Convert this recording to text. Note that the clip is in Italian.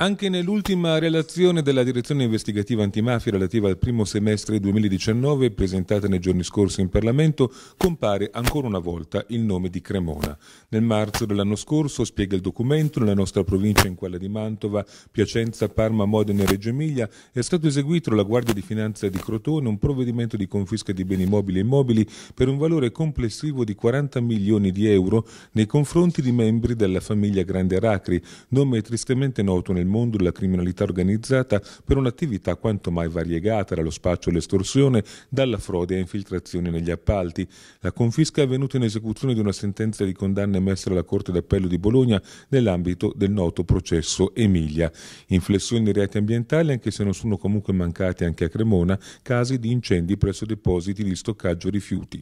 Anche nell'ultima relazione della Direzione Investigativa Antimafia relativa al primo semestre 2019, presentata nei giorni scorsi in Parlamento, compare ancora una volta il nome di Cremona. Nel marzo dell'anno scorso, spiega il documento, nella nostra provincia, in quella di Mantova, Piacenza, Parma, Modena e Reggio Emilia, è stato eseguito dalla Guardia di Finanza di Crotone un provvedimento di confisca di beni mobili e immobili per un valore complessivo di 40 milioni di euro nei confronti di membri della famiglia Grande Aracri, nome tristemente noto nel mondo della criminalità organizzata per un'attività quanto mai variegata, dallo spaccio all'estorsione, dalla frode a infiltrazioni negli appalti. La confisca è avvenuta in esecuzione di una sentenza di condanna emessa dalla Corte d'Appello di Bologna nell'ambito del noto processo Emilia. Inflessioni nei reati ambientali, anche se non sono comunque mancati anche a Cremona, casi di incendi presso depositi di stoccaggio rifiuti.